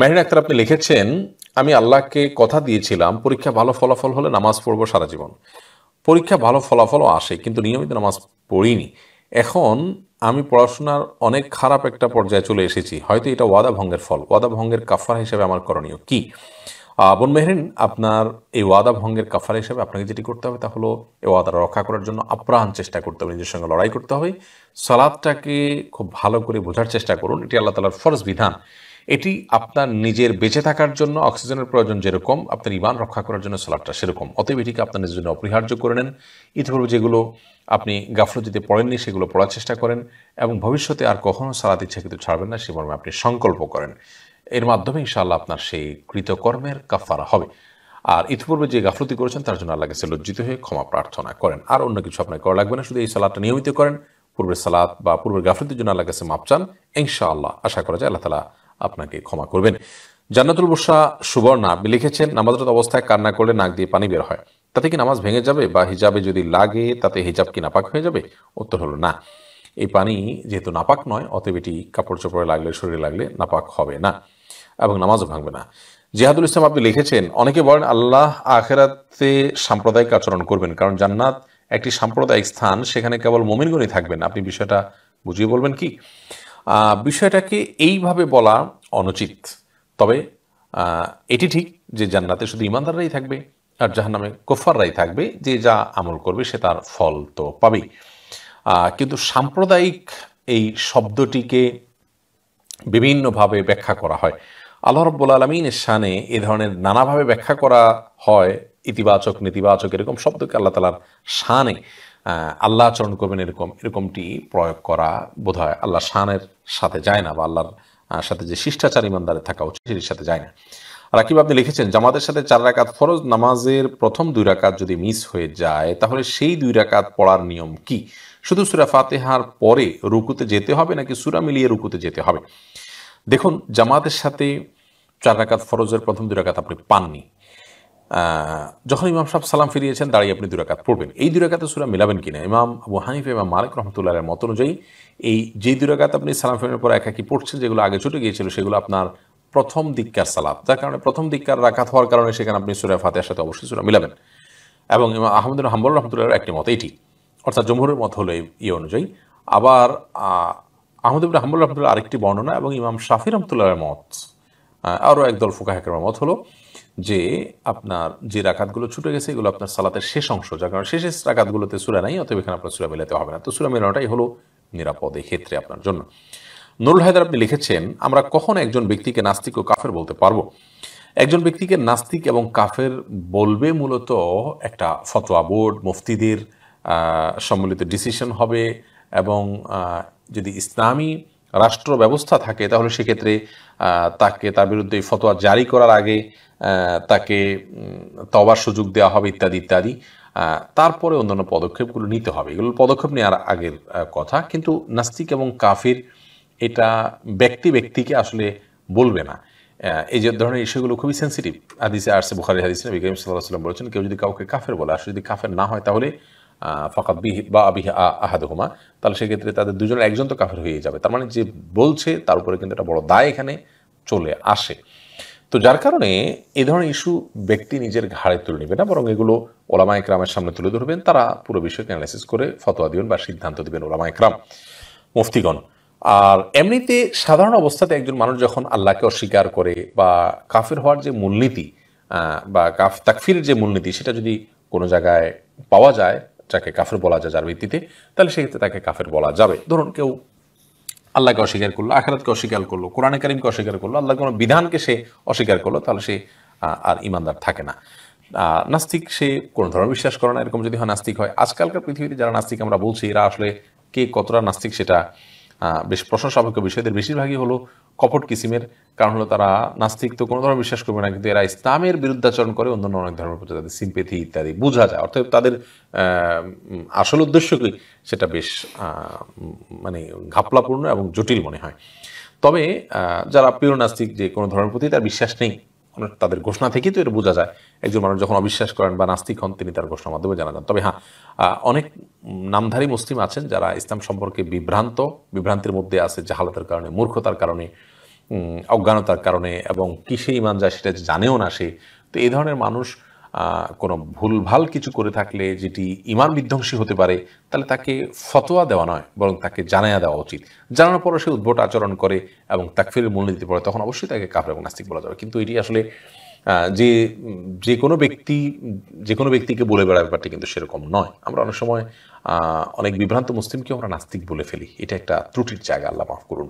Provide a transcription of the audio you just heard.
মেহরিন আক্তার আপনি লিখেছেন আমি আল্লাহকে কথা দিয়েছিলাম পরীক্ষা ভালো ফলাফল হলে নামাজ পড়বো সারা জীবন পরীক্ষা ভালো ফলাফলও আসে কিন্তু নিয়মিত নামাজ পড়িনি এখন আমি পড়াশোনার অনেক খারাপ একটা পর্যায়ে চলে এসেছি হয়তো এটা ওয়াদা ভঙ্গের ফল ওয়াদা ভঙ্গের কাফার হিসেবে আমার করণীয় কি বোন মেহরিন আপনার এই ওয়াদা ভঙ্গের কাফার হিসেবে আপনাকে যেটি করতে হবে তা হলো এই ওয়াদা রক্ষা করার জন্য আপ্রাণ চেষ্টা করতে হবে নিজের সঙ্গে লড়াই করতে হবে সালাদটাকে খুব ভালো করে বোঝার চেষ্টা করুন এটি আল্লাহ তালার ফরজ বিধান এটি আপনার নিজের বেঁচে থাকার জন্য অক্সিজেনের প্রয়োজন যেরকম আপনার ইমান রক্ষা করার জন্য সালাডটা সেরকম অতএব এটিকে আপনার নিজের জন্য অপরিহার্য করে নেন ইতিপূর্বে যেগুলো আপনি গাফলতিতে পড়েননি সেগুলো পড়ার চেষ্টা করেন এবং ভবিষ্যতে আর কখনও সালাদ কিন্তু ছাড়বেন না সে মর্মে আপনি সংকল্প করেন এর মাধ্যমে ইনশাআল্লাহ আপনার সেই কৃতকর্মের কাফারা হবে আর ইতিপূর্বে যে গাফলতি করেছেন তার জন্য আল্লাহ কাছে লজ্জিত হয়ে ক্ষমা প্রার্থনা করেন আর অন্য কিছু আপনাকে করা লাগবে না শুধু এই সালাদটা নিয়মিত করেন পূর্বের সালাদ বা পূর্বের গাফলতির জন্য আল্লাহ কাছে মাপ চান ইনশাআল্লাহ আশা করা যায় আল্লাহ তালা আপনাকে ক্ষমা করবেন জান্নাতুল বসা সুবর্ণা আপনি লিখেছেন নামাজরত অবস্থায় কান্না করলে নাক দিয়ে পানি বের হয় তাতে কি নামাজ ভেঙে যাবে বা হিজাবে যদি লাগে তাতে হিজাব কি নাপাক হয়ে যাবে উত্তর হলো না এই পানি যেহেতু নাপাক নয় অতএব এটি কাপড় চোপড়ে লাগলে শরীরে লাগলে নাপাক হবে না এবং নামাজও ভাঙবে না জিহাদুল ইসলাম আপনি লিখেছেন অনেকে বলেন আল্লাহ আখেরাতে সাম্প্রদায়িক আচরণ করবেন কারণ জান্নাত একটি সাম্প্রদায়িক স্থান সেখানে কেবল মোমিনগণই থাকবেন আপনি বিষয়টা বুঝিয়ে বলবেন কি বিষয়টাকে এইভাবে বলা অনুচিত তবে এটি ঠিক যে জান্নাতে শুধু ইমানদাররাই থাকবে আর জাহান্নামে কোফাররাই থাকবে যে যা আমল করবে সে তার ফল তো পাবেই কিন্তু সাম্প্রদায়িক এই শব্দটিকে বিভিন্নভাবে ব্যাখ্যা করা হয় আল্লাহ রব্বুল আলমিনের শানে এ ধরনের নানাভাবে ব্যাখ্যা করা হয় ইতিবাচক নেতিবাচক এরকম শব্দকে আল্লাহ তালার শানে আল্লাহ আচরণ করবেন এরকম এরকমটি প্রয়োগ করা বোধ হয় আল্লাহ শানের সাথে যায় না বা আল্লাহর সাথে যে শিষ্টাচার ইমানদারে থাকা উচিত সেটির সাথে যায় না রাকিব আপনি লিখেছেন জামাতের সাথে চার রাকাত ফরজ নামাজের প্রথম দুই রাকাত যদি মিস হয়ে যায় তাহলে সেই দুই রাকাত পড়ার নিয়ম কি শুধু সুরা ফাতেহার পরে রুকুতে যেতে হবে নাকি সুরা মিলিয়ে রুকুতে যেতে হবে দেখুন জামাতের সাথে চার রাকাত ফরজের প্রথম দুই রাকাত আপনি পাননি যখন ইমাম সাহেব সালাম ফিরিয়েছেন দাঁড়িয়ে আপনি দুরাকাত পড়বেন এই দুরাকাতে সুরা মিলাবেন কিনা ইমাম আবু হানিফ ইমাম মালিক রহমতুল্লাহের মত অনুযায়ী এই যে দুরাকাত আপনি সালাম ফিরানোর পর একাকি পড়ছেন যেগুলো আগে ছুটে গিয়েছিল সেগুলো আপনার প্রথম দিককার সালাপ যার কারণে প্রথম দিককার রাখাত হওয়ার কারণে সেখানে আপনি সুরা ফাতেহার সাথে অবশ্যই সুরা মিলাবেন এবং ইমাম আহমদুল হাম্বুল রহমতুল্লাহর একটি মত এটি অর্থাৎ জমহুরের মত হলো এই অনুযায়ী আবার আহমদ ইবুল রহমতুল্লাহ আরেকটি বর্ণনা এবং ইমাম শাফি রহমতুল্লাহের মত আরও একদল ফুকাহের মত হলো যে আপনার যে রাখাতগুলো ছুটে গেছে এগুলো আপনার সালাতের শেষ অংশ যার কারণে শেষ রাখাতগুলোতে সুরা নাই অতএব এখানে আপনার সুরা মেলাতে হবে না তো সুরা মেলানোটাই হলো নিরাপদে ক্ষেত্রে আপনার জন্য নুরুল হায়দার আপনি লিখেছেন আমরা কখনো একজন ব্যক্তিকে নাস্তিক ও কাফের বলতে পারবো একজন ব্যক্তিকে নাস্তিক এবং কাফের বলবে মূলত একটা ফতোয়া বোর্ড মুফতিদের সম্মিলিত ডিসিশন হবে এবং যদি ইসলামী রাষ্ট্র ব্যবস্থা থাকে তাহলে সেক্ষেত্রে তাকে তার বিরুদ্ধে ফতোয়া জারি করার আগে তাকে তবার সুযোগ দেওয়া হবে ইত্যাদি ইত্যাদি তারপরে অন্যান্য পদক্ষেপগুলো নিতে হবে এগুলো পদক্ষেপ নেওয়ার আগের কথা কিন্তু নাস্তিক এবং কাফির এটা ব্যক্তি ব্যক্তিকে আসলে বলবে না এই যে ধরনের ইস্যুগুলো খুবই সেন্সিটিভ হাদিসে আর্সে বুখারি হাদিস নবী সাল্লাহ সাল্লাম বলেছেন কেউ যদি কাউকে কাফের বলে আসলে যদি কাফের না হয় তাহলে ফকাত বিহি বা আবিহি আহাদহুমা তাহলে সেক্ষেত্রে তাদের দুজনের একজন তো কাফের হয়ে যাবে তার মানে যে বলছে তার উপরে কিন্তু একটা বড় দায় এখানে চলে আসে তো যার কারণে এ ধরনের ইস্যু ব্যক্তি নিজের ঘাড়ে তুলে নেবে না বরং এগুলো ওলামা একরামের সামনে তুলে ধরবেন তারা পুরো বিষয়কে অ্যানালাইসিস করে ফতোয়া দিবেন বা সিদ্ধান্ত দেবেন ওলামা একরাম মুফতিগণ আর এমনিতে সাধারণ অবস্থাতে একজন মানুষ যখন আল্লাহকে অস্বীকার করে বা কাফের হওয়ার যে মূলনীতি বা কাফ তাকফির যে মূলনীতি সেটা যদি কোনো জায়গায় পাওয়া যায় যাকে কাফের বলা যায় যার ভিত্তিতে তাহলে সেক্ষেত্রে তাকে কাফের বলা যাবে ধরুন কেউ আল্লাহকে অস্বীকার করলো আখেরাতকে অস্বীকার করলো কোরআনে কারিমকে অস্বীকার করলো আল্লাহ কোনো বিধানকে সে অস্বীকার করলো তাহলে সে আর ইমানদার থাকে না নাস্তিক সে কোনো ধর্ম বিশ্বাস করে না এরকম যদি হয় নাস্তিক হয় আজকালকার পৃথিবীতে যারা নাস্তিক আমরা বলছি এরা আসলে কে কতটা নাস্তিক সেটা বেশ প্রশংসাপেক্ষ বিষয়দের বিষয় এদের বেশিরভাগই হলো কপট কিসিমের কারণ হলো তারা নাস্তিক তো কোনো ধরনের বিশ্বাস করবে না কিন্তু এরা ইসলামের বিরুদ্ধাচরণ করে অন্যান্য অনেক ধর্মের প্রতি তাদের সিম্পেথি ইত্যাদি বোঝা যায় অর্থাৎ তাদের আসল উদ্দেশ্য কি সেটা বেশ মানে ঘাপলাপূর্ণ এবং জটিল মনে হয় তবে যারা প্রিয় নাস্তিক যে কোনো ধর্মের প্রতি তার বিশ্বাস নেই মানে তাদের ঘোষণা থেকেই তো এটা বোঝা যায় একজন মানুষ যখন অবিশ্বাস করেন বা নাস্তিক হন তিনি তার ঘোষণার মাধ্যমে জানা যান তবে হ্যাঁ অনেক নামধারী মুসলিম আছেন যারা ইসলাম সম্পর্কে বিভ্রান্ত বিভ্রান্তির মধ্যে আছে জাহালতার কারণে মূর্খতার কারণে অজ্ঞানতার কারণে এবং কিসে ইমান যায় সেটা জানেও না সে তো এই ধরনের মানুষ কোনো ভুলভাল কিছু করে থাকলে যেটি ইমান বিধ্বংসী হতে পারে তাহলে তাকে ফতোয়া দেওয়া নয় বরং তাকে জানায়া দেওয়া উচিত জানানোর পরে সে উদ্ভট আচরণ করে এবং তাকফিরের মূলনীতি পড়ে তখন অবশ্যই তাকে কাপড় এবং নাস্তিক বলা যাবে কিন্তু এটি আসলে যে যে কোনো ব্যক্তি যে কোনো ব্যক্তিকে বলে বেড়ার ব্যাপারটি কিন্তু সেরকম নয় আমরা অনেক সময় অনেক বিভ্রান্ত মুসলিমকে আমরা নাস্তিক বলে ফেলি এটা একটা ত্রুটির জায়গা আল্লাহ মাফ করুন